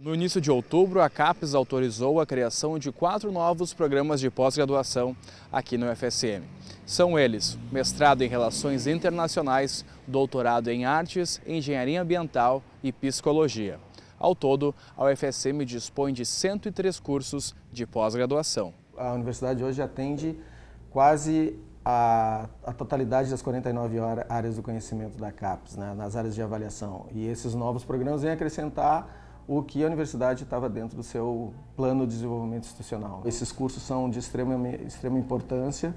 No início de outubro, a CAPES autorizou a criação de quatro novos programas de pós-graduação aqui no UFSM. São eles mestrado em Relações Internacionais, doutorado em Artes, Engenharia Ambiental e Psicologia. Ao todo, a UFSM dispõe de 103 cursos de pós-graduação. A universidade hoje atende quase a, a, totalidade das 49 áreas do conhecimento da CAPES, né, nas áreas de avaliação. E esses novos programas vêm acrescentar o que a universidade estava dentro do seu plano de desenvolvimento institucional. Esses cursos são de extrema, extrema importância.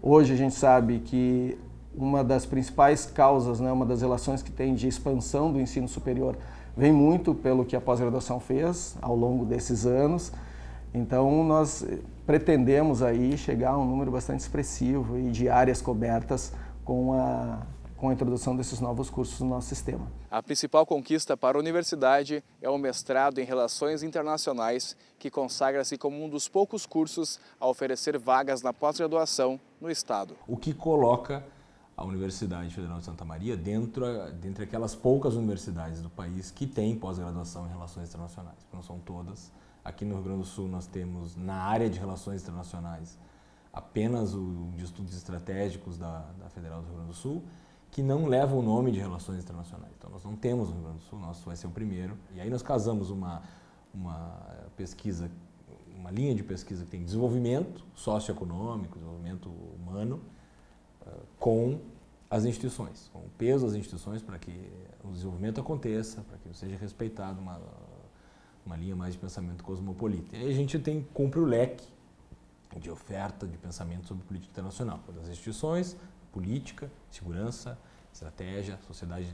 Hoje a gente sabe que uma das principais causas, né, uma das relações que tem de expansão do ensino superior vem muito pelo que a pós-graduação fez ao longo desses anos. Então nós pretendemos aí chegar a um número bastante expressivo e de áreas cobertas com a com a introdução desses novos cursos no nosso sistema. A principal conquista para a universidade é o mestrado em Relações Internacionais, que consagra-se como um dos poucos cursos a oferecer vagas na pós-graduação no Estado. O que coloca a Universidade Federal de Santa Maria dentro dentre aquelas poucas universidades do país que têm pós-graduação em Relações Internacionais, não são todas. Aqui no Rio Grande do Sul nós temos, na área de Relações Internacionais, apenas o de Estudos Estratégicos da, da Federal do Rio Grande do Sul, que não leva o nome de relações internacionais. Então nós não temos um Rio Grande do Sul, nosso vai ser o primeiro. E aí nós casamos uma, uma pesquisa, uma linha de pesquisa que tem desenvolvimento socioeconômico, desenvolvimento humano, ah, com as instituições, com o peso das instituições para que o desenvolvimento aconteça, para que seja respeitado uma, uma linha mais de pensamento cosmopolita. E aí a gente tem, cumpre o leque de oferta de pensamento sobre política internacional, das instituições, política, segurança, estratégia, sociedade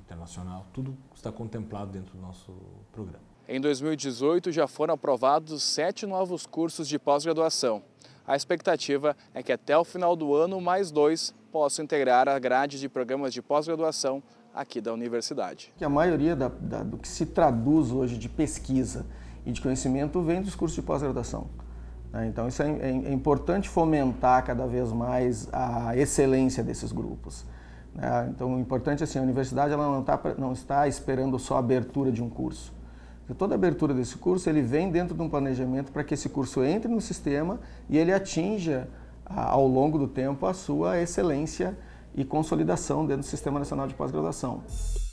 internacional, tudo está contemplado dentro do nosso programa. Em 2018 já foram aprovados sete novos cursos de pós-graduação. A expectativa é que até o final do ano, mais dois possam integrar a grade de programas de pós-graduação aqui da universidade. a maioria da, da, do que se traduz hoje de pesquisa e de conhecimento vem dos cursos de pós-graduação. Né? Então, isso é, é, é, importante fomentar cada vez mais a excelência desses grupos. Né? Então, o importante é assim, a universidade ela não, tá, não está esperando só a abertura de um curso. Toda abertura desse curso, ele vem dentro de um planejamento para que esse curso entre no sistema e ele atinja, ao longo do tempo, a sua excelência e consolidação dentro do Sistema Nacional de Pós-Graduação.